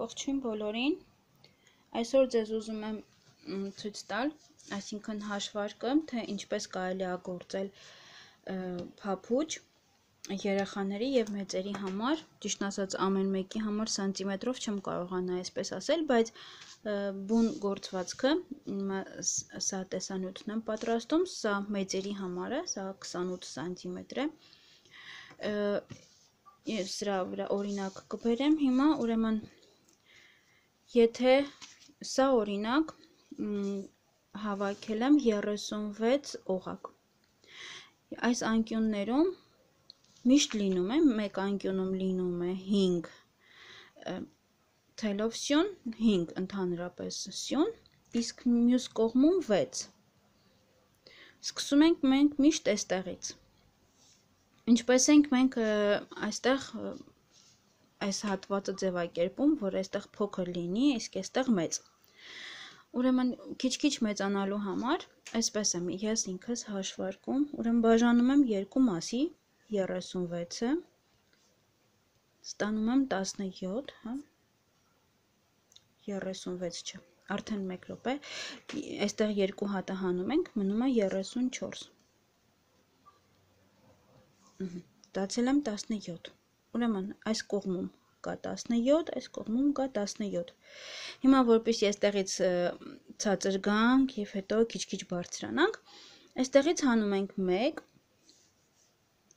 Ողջույն բոլորին։ Այսօր ձեզ ուզում եմ ցույց տալ, այսինքն հաշվարկը, թե ինչպես կարելի է գործել փափուճ երեխաների եւ մեծերի համար, ճիշտ ասած ամեն մեկի համար սանտիմետրով չեմ կարողանա այսպես ասել, բայց բուն գործվածքը սա տեսանյութն եմ պատրաստում, սա մեծերի համար է, սա 28 սանտիմետր է ես սրա վրա օրինակ կբերեմ հիմա ուրեմն Եթե սա օրինակ հավաքել եմ 36 օղակ։ Այս անկյուններում միշտ լինում է, մեկ անկյունում լինում է 5 թելով սյուն, 5 ընդհանրապես սյուն, իսկ մյուս կողմում 6։ Սկսում ենք մենք միշտ այստեղից։ Ինչպես ենք մենք այստեղ այս հատվածը ձևակերպում, որ այստեղ փոքր լինի, իսկ այստեղ մեծ։ Ուրեմն քիչ-քիչ մեծանալու համար այսպես եմ ես ինքս հաշվարկում, ուրեմն բաժանում եմ երկու մասի 36-ը ստանում եմ 17, հա 36 չէ, արդեն 1 րոպե, այստեղ երկու հատը հանում ենք, մնում է 34։ Ստացել եմ 17 ուրեմն այս կողմում կա 17, այս կողմում կա 17։ Հիմա որպես այստեղից ցածր գանք եւ հետո քիչ-քիչ բարձրանանք, այստեղից հանում ենք 1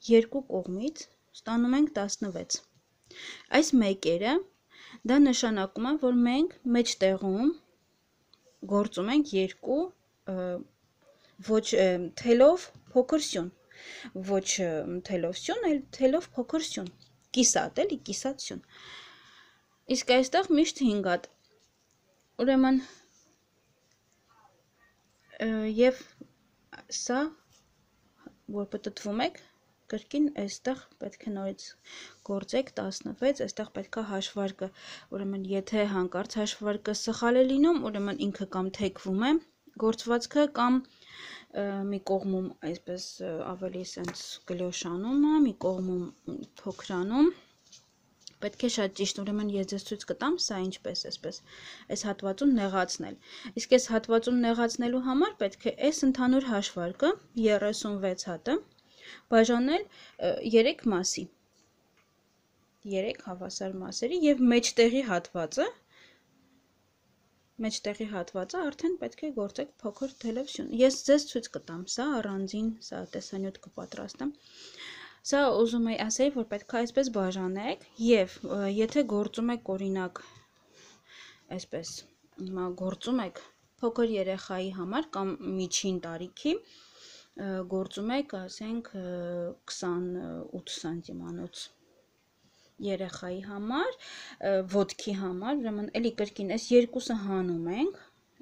երկու կողմից ստանում ենք 16։ Այս մեկերը դա նշանակում է, որ մենք մեջտեղում գործում ենք երկու ոչ թելով փոքր սյուն ոչ թելով սյուն, այլ թելով փոքր սյուն կիսատ, էլի, կիսացյուն։ Իսկ այստեղ միշտ 5 հատ։ Ուրեմն եւ սա որ պատտվում եք կրկին այստեղ պետք է նորից գործեք 16, այստեղ պետք է հաշվարկը, ուրեմն եթե հանկարծ հաշվարկը սխալ է լինում, ուրեմն ինքը կամ թեքվում է գործվածքը կամ մի կողմում այսպես ավելի սենց գլյոշանում է, մի կողմում փոքրանում։ Պետք է շատ ճիշտ, ուրեմն ես ձեզ ցույց կտամ սա ինչպես էսպես այս հատվածում նեղացնել։ Իսկ այս հատվածում նեղացնելու համար պետք է այս ընդհանուր հաշվարկը 36 հատը բաժանել 3 մասի 3 հավասար մասերի եւ մեջտեղի հատվածը մեջտեղի հատվածը արդեն պետք է գործեք փոքր թելևսյուն։ Ես ձեզ ցույց կտամ սա առանձին, սա տեսանյութ կպատրաստեմ։ Սա ուզում եի ասել, որ պետք է այսպես բաժանեք եւ եթե գործում եք օրինակ այսպես գործում եք փոքր երեխայի համար կամ միջին տարիքի գործում եք, ասենք 28 սանտիմանոց երեխայի համար, ոդքի համար, ուրեմն էլի կրկին այս երկուսը հանում ենք,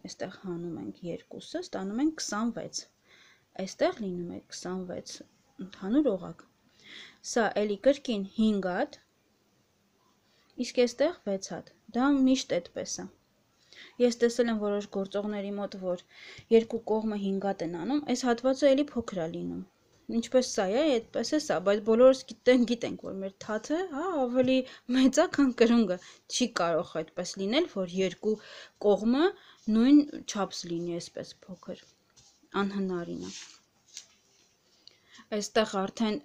այստեղ հանում ենք երկուսը, ստանում ենք 26։ Այստեղ լինում է 26 ընդհանուր օղակ։ Սա էլի կրկին 5 հատ, իսկ այստեղ 6 հատ։ Դա միշտ այդպես է։ Ես տեսել եմ որոշ գործողների մոտ, որ երկու կողմը 5 հատ են անում, այս հատվածը էլի փոքր է լինում ինչպես սա է, այդպես է սա, բայց բոլորս գիտեն, գիտենք, որ մեր թաթը, հա, ավելի մեծ է, քան կրունգը։ Չի կարող այդպես լինել, որ երկու կողմը նույն չափս լինի, այսպես փոքր։ Անհնարին է։ Այստեղ արդեն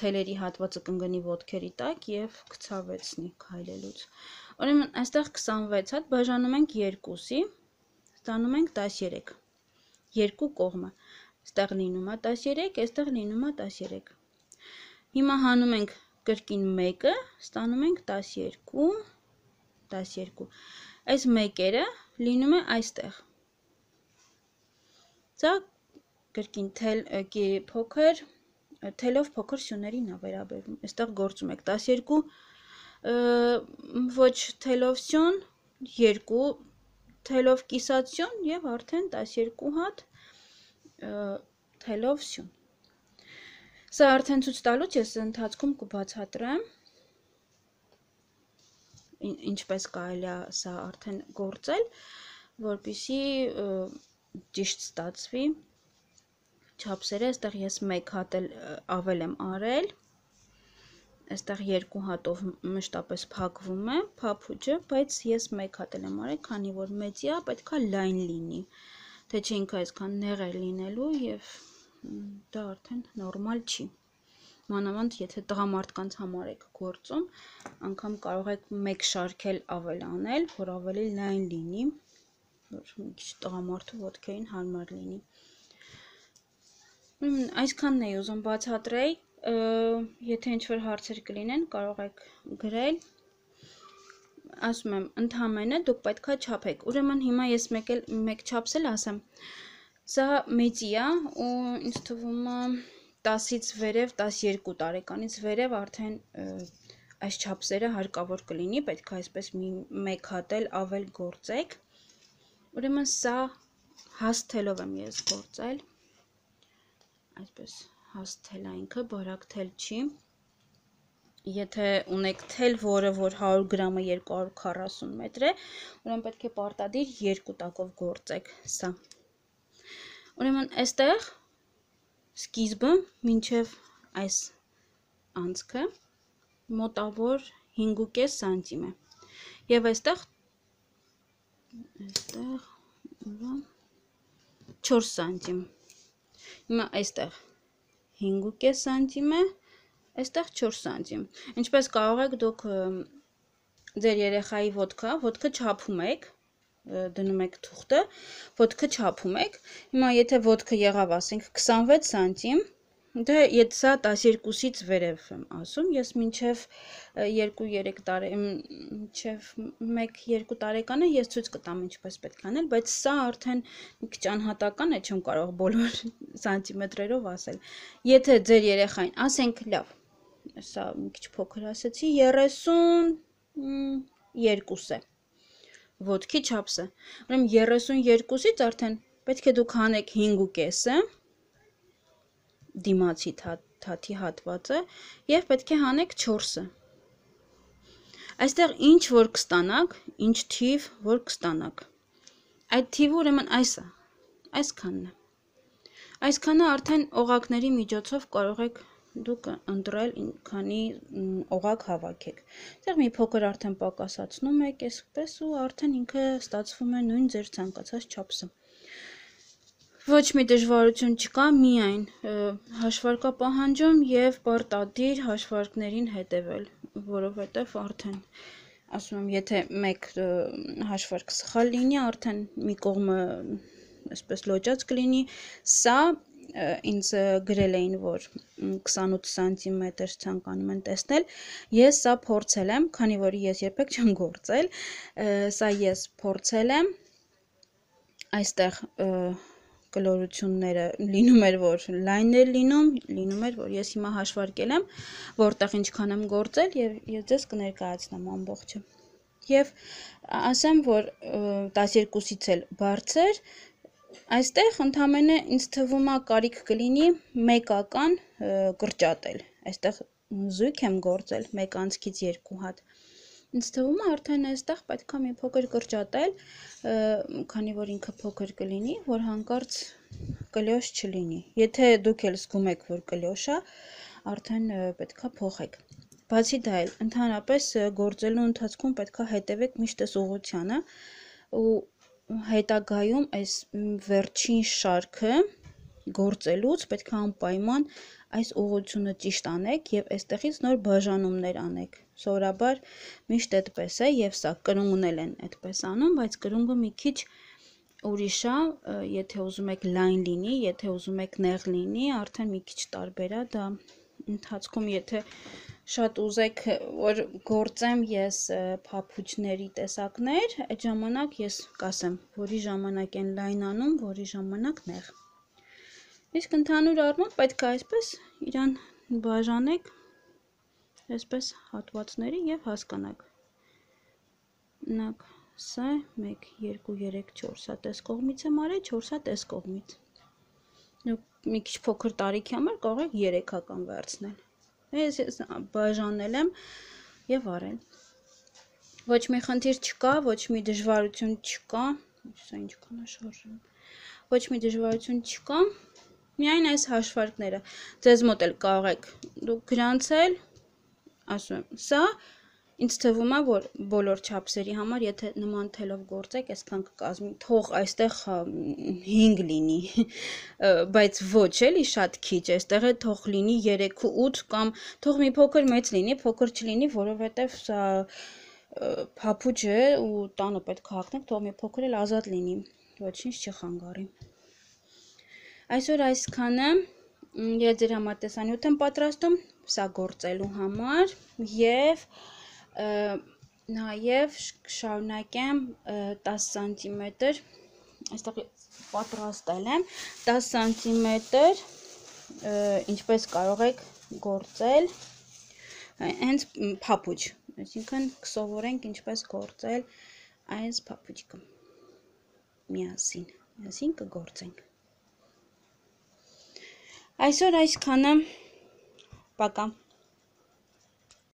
թելերի հատվածը կընկնի ոդքերի տակ եւ գցավեցնի քայլելուց։ Ուրեմն այստեղ 26 հատ բաժանում ենք 2-ի, ստանում ենք 13 երկու կողմը ստեղ լինում է 13, այստեղ լինում է 13։ Հիմա հանում ենք կրկին 1-ը, ստանում ենք 12, 12։ Այս 1-երը լինում է այստեղ։ Սա կրկին թել փոքր թելով փոքր սյուներին է վերաբերվում։ Այստեղ գործում եք 12 ոչ թելով սյուն, 2 թելով կիսացյուն եւ արդեն 12 հատ թելով սյուն։ Սա արդեն ցույց տալուց ես ընթացքում կբացատրեմ ինչպես կարելի է սա արդեն գործել, որբիսի ճիշտ ստացվի չափսերը, այստեղ ես 1 հատ ավել եմ արել այստեղ երկու հատով մշտապես փակվում է փափուճը, բայց ես մեկ հատ եմ արել, քանի որ մեդիա պետքա լայն լինի։ լի թե չէ ինքը այսքան նեղ է լինելու եւ դա արդեն նորմալ չի մանավանդ եթե տղամարդկանց համար եք գործում անգամ կարող եք մեկ շարքել ավել անել որ ավելի լայն լինի որ մի քիչ տղամարդու ոդքերին հարմար լինի Ուրեմն այսքանն էի ուզում բացատրել, եթե ինչ որ հարցեր կլինեն, կարող եք գրել ասում եմ, ընդհանրը դուք պետքա չափեք։ Ուրեմն հիմա ես մեկ էլ մեկ չափսել ասեմ։ Սա մեծի է ու ինձ թվում է 10-ից վերև 12 տարեկանից վերև արդեն այս չափսերը հարկավոր կլինի, պետք է այսպես մի մեկ հատ էլ ավել գործեք։ Ուրեմն սա հաստելով եմ ես գործել։ Այսպես հաստել այնքը, բարակթել չի եթե ունեք թել, որը որ 100 գրամը 240 մետր է, ուրեմն պետք է պարտադիր երկու տակով գործեք սա։ Ուրեմն այստեղ սկիզբը մինչև այս անցքը մոտավոր 5.5 սանտիմ է։ Եվ այստեղ այստեղ ուրեմն 4 սանտիմ։ Հիմա այստեղ 5.5 սանտիմ է, այստեղ 4 սանտիմ։ Ինչպես կարող եք դուք ձեր երեխայի ոդկա, ոդկը չափում եք, դնում եք թուղթը, ոդկը չափում եք։ Հիմա եթե ոդկը եղավ, ասենք 26 սանտիմ, դե եթե սա 12-ից վերև եմ ասում, ես մինչև 2-3 տարի, մինչև 1-2 տարեկանը ես ցույց կտամ ինչպես պետք է անել, բայց սա արդեն մի քիչ անհատական է, չեմ կարող բոլոր սանտիմետրերով ասել։ Եթե ձեր երեխային, ասենք, լավ, սա մի քիչ փոքր ասացի 32 է ոտքի չափսը ուրեմն 32-ից արդեն պետք է դուք հանեք 5.5-ը դիմացի թաթի հատվածը եւ պետք է հանեք 4-ը այստեղ ինչ որ կստանաք ինչ թիվ որ կստանաք այդ թիվը ուրեմն այս է այսքանն է այսքանը արդեն օղակների միջոցով կարող եք դուք ընտրել քանի օղակ հավաքեք։ Այդտեղ մի փոքր արդեն պակասացնում եք, այսպես ու արդեն ինքը ստացվում է նույն ձեր ցանկացած չափսը։ Ոչ մի դժվարություն չկա, միայն հաշվարկա պահանջում եւ պարտադիր հաշվարկներին հետեւել, որովհետեւ արդեն ասում եմ, եթե մեկ հաշվարկ սխալ լինի, արդեն մի կողմը այսպես լոճած կլինի, սա ինձ գրել էին, որ 28 սանտիմետր ցանկանում են տեսնել։ Ես սա փորձել եմ, քանի որ ես երբեք չեմ գործել, սա ես փորձել եմ այստեղ կլորությունները լինում էր որ լայնն էր լինում, լինում էր որ ես հիմա հաշվարկել եմ, որտեղ ինչքան եմ գործել եւ ես ձեզ կներկայացնեմ ամբողջը։ Եվ ասեմ, որ 12-ից էլ բարձր Այստեղ ընդամենը ինձ թվում է կարիք կլինի մեկական կրճատել։ Այստեղ զույգ եմ գործել մեկ անցքից երկու հատ։ Ինձ թվում է արդեն այստեղ պետք է մի փոքր կրճատել, քանի որ ինքը փոքր կլինի, որ հանկարծ կլյոշ չլինի։ Եթե դուք էլ զգում եք, որ կլյոշ է, արդեն պետքա փոխեք։ Բացի դա էլ, ընդհանրապես գործելու ընթացքում պետքա հետևեք միշտ այս ուղությանը ու հետագայում այս վերջին շարքը գործելուց պետք է անպայման այս ուղղությունը ճիշտ անեք եւ այստեղից նոր բաժանումներ անեք։ Սովորաբար միշտ այդպես է եւ սա կրունգնել են այդպես անում, բայց կրունգը մի քիչ ուրիշ է, եթե ուզում եք լայն լինի, եթե ուզում եք նեղ լինի, արդեն մի քիչ տարբեր է դա ընթացքում, եթե շատ ուզեք որ գործեմ ես փափուճների տեսակներ, այդ ժամանակ ես կասեմ, որի ժամանակ են լայնանում, որի ժամանակ նեղ։ Իսկ ընդհանուր առմամբ պետք է այսպես իրան բաժանեք այսպես հատվածների եւ հասկանաք։ Նակ սա 1 2 3 4 սա տես կողմից եմ արել, 4 սա տես կողմից։ Մի քիչ փոքր տարիքի համար կարող եք 3-ական վերցնել Ես ես բաժանել եմ եւ արել։ Ոչ մի խնդիր չկա, ոչ մի դժվարություն չկա։ Սա ինչ կան շարժում։ Ոչ մի դժվարություն չկա։ Միայն այս հաշվարկները ձեզ մոտ էլ կարող եք դուք գրանցել, ասում եմ, սա Ինձ թվում է, որ բոլոր չափսերի համար, եթե նման թելով գործեք, այսքան կկազմի, թող այստեղ 5 լինի, բայց ոչ էլի շատ քիչ, այստեղ է թող լինի 3 ու 8 կամ թող մի փոքր մեծ լինի, փոքր չլինի, որովհետև սա փափուճ է ու տանը պետք է հագնենք, թող մի փոքր էլ ազատ լինի, ոչինչ չի խանգարի։ Այսօր այսքանը ես ձեր համար տեսանյութ եմ պատրաստում սա գործելու համար եւ և Նաև շարունակեմ 10 սանտիմետր, այստեղ պատրաստել եմ 10 սանտիմետր, ինչպես կարող եք գործել հենց փափուճ, այսինքն կսովորենք ինչպես գործել այս փափուճկը միասին, միասին կգործենք։ Այսօր այսքանը։ Пока.